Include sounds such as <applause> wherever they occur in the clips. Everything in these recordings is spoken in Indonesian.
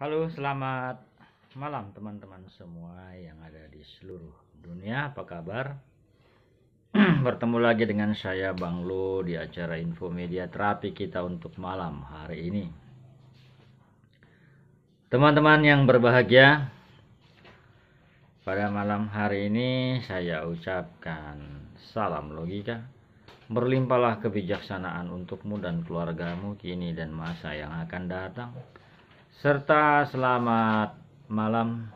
Halo, selamat malam teman-teman semua yang ada di seluruh dunia. Apa kabar? <clears throat> Bertemu lagi dengan saya Bang Lu di acara Info Media Terapi kita untuk malam hari ini. Teman-teman yang berbahagia, pada malam hari ini saya ucapkan salam logika. Berlimpahlah kebijaksanaan untukmu dan keluargamu kini dan masa yang akan datang serta selamat malam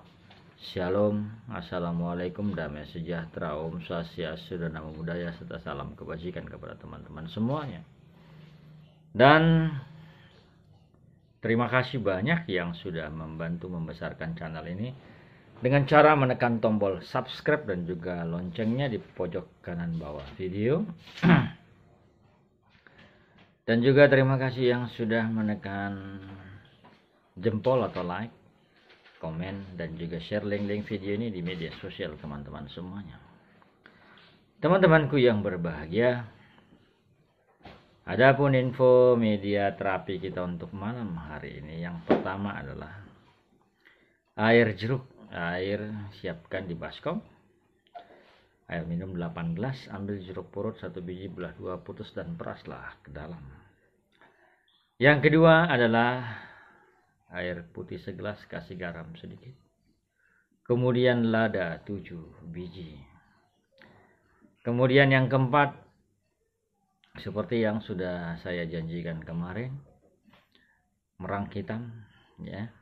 Shalom Assalamualaikum damai sejahtera Om Swastiastu dan Namo Buddhaya serta salam kebajikan kepada teman-teman semuanya dan terima kasih banyak yang sudah membantu membesarkan channel ini dengan cara menekan tombol subscribe dan juga loncengnya di pojok kanan bawah video <clears throat> dan juga terima kasih yang sudah menekan jempol atau like, komen, dan juga share link-link video ini di media sosial teman-teman semuanya. Teman-temanku yang berbahagia, ada pun info media terapi kita untuk malam hari ini yang pertama adalah air jeruk, air siapkan di baskom. Air minum 8 gelas, ambil jeruk purut satu biji belah dua putus dan peraslah ke dalam. Yang kedua adalah air putih segelas kasih garam sedikit. Kemudian lada tujuh biji. Kemudian yang keempat, seperti yang sudah saya janjikan kemarin, merang hitam, ya.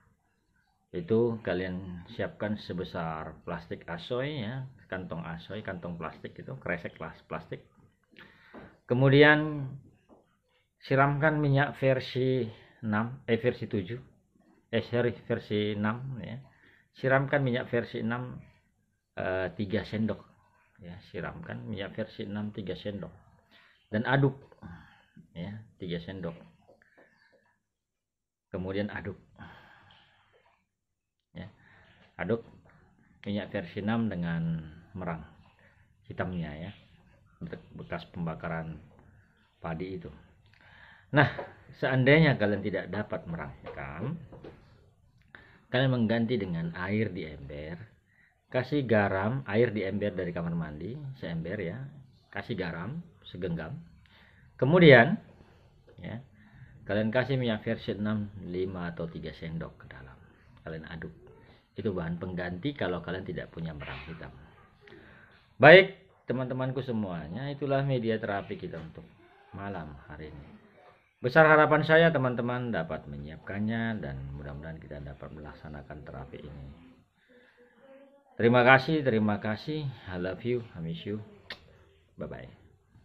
Itu kalian siapkan sebesar plastik asoy ya, kantong asoy, kantong plastik itu, kresek plastik. Kemudian siramkan minyak versi 6 eh versi 7 eh sorry versi 6 ya siramkan minyak versi 6 eh, 3 sendok ya siramkan minyak versi 6 3 sendok dan aduk ya 3 sendok kemudian aduk ya aduk minyak versi 6 dengan merang hitamnya ya bekas pembakaran padi itu Nah, seandainya kalian tidak dapat merangsang, kalian mengganti dengan air di ember, kasih garam, air di ember dari kamar mandi, seember ya, kasih garam segenggam. Kemudian, ya, kalian kasih minyak versi 6, 5 atau 3 sendok ke dalam. Kalian aduk. Itu bahan pengganti kalau kalian tidak punya merang hitam. Baik, teman-temanku semuanya, itulah media terapi kita untuk malam hari ini. Besar harapan saya teman-teman dapat menyiapkannya dan mudah-mudahan kita dapat melaksanakan terapi ini. Terima kasih, terima kasih. I love you, I miss you. Bye-bye.